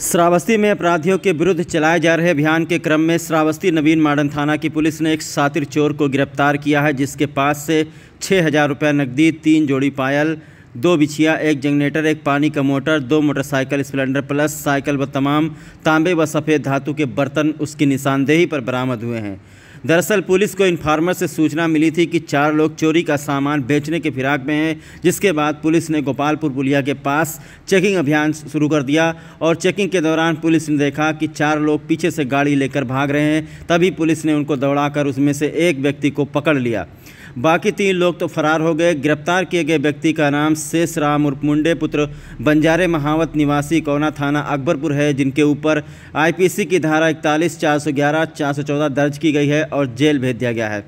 श्रावस्ती में अपराधियों के विरुद्ध चलाए जा रहे अभियान के क्रम में श्रावस्ती नवीन माडन थाना की पुलिस ने एक सातिर चोर को गिरफ्तार किया है जिसके पास से छः हज़ार रुपये नकदी तीन जोड़ी पायल दो बिछिया एक जनरेटर एक पानी का मोटर दो मोटरसाइकिल स्प्लेंडर प्लस साइकिल व तमाम तांबे व सफ़ेद धातु के बर्तन उसकी निशानदेही पर बरामद हुए हैं दरअसल पुलिस को इन्फार्मर से सूचना मिली थी कि चार लोग चोरी का सामान बेचने के फिराक में हैं जिसके बाद पुलिस ने गोपालपुर पुलिया के पास चेकिंग अभियान शुरू कर दिया और चेकिंग के दौरान पुलिस ने देखा कि चार लोग पीछे से गाड़ी लेकर भाग रहे हैं तभी पुलिस ने उनको दौड़ाकर उसमें से एक व्यक्ति को पकड़ लिया बाकी तीन लोग तो फरार हो गए गिरफ्तार किए गए व्यक्ति का नाम शेष राम उर्फ मुंडे पुत्र बंजारे महावत निवासी कोना थाना अकबरपुर है जिनके ऊपर आईपीसी की धारा इकतालीस चार सौ ग्यारह चार सौ चौदह दर्ज की गई है और जेल भेज दिया गया है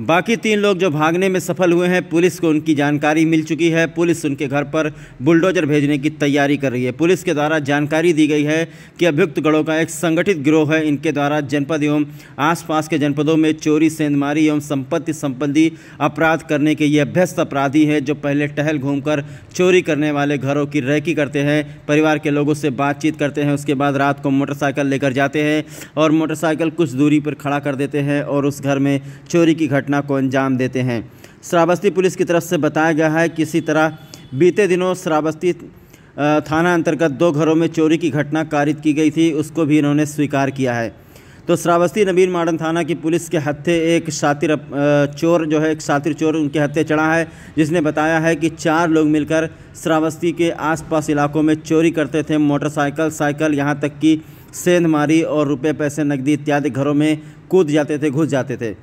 बाकी तीन लोग जो भागने में सफल हुए हैं पुलिस को उनकी जानकारी मिल चुकी है पुलिस उनके घर पर बुलडोजर भेजने की तैयारी कर रही है पुलिस के द्वारा जानकारी दी गई है कि अभियुक्त गढ़ों का एक संगठित गिरोह है इनके द्वारा जनपद एवं आसपास के जनपदों में चोरी सेंधमारी एवं संपत्ति संबंधी अपराध करने के ये अभ्यस्त अपराधी हैं जो पहले टहल कर चोरी करने वाले घरों की रैकी करते हैं परिवार के लोगों से बातचीत करते हैं उसके बाद रात को मोटरसाइकिल लेकर जाते हैं और मोटरसाइकिल कुछ दूरी पर खड़ा कर देते हैं और उस घर में चोरी की घटना घटना को अंजाम देते हैं श्रावस्ती पुलिस की तरफ से बताया गया है किसी तरह बीते दिनों श्रावस्ती थाना अंतर्गत दो घरों में चोरी की घटना कारित की गई थी उसको भी इन्होंने स्वीकार किया है तो श्रावस्ती नबीन माडन थाना की पुलिस के हत्थे एक शातिर चोर जो है एक शातिर चोर उनके हत्थे चढ़ा है जिसने बताया है कि चार लोग मिलकर श्रावस्ती के आसपास इलाकों में चोरी करते थे मोटरसाइकिल साइकिल यहाँ तक कि सेंध मारी और रुपये पैसे नकदी इत्यादि घरों में कूद जाते थे घुस जाते थे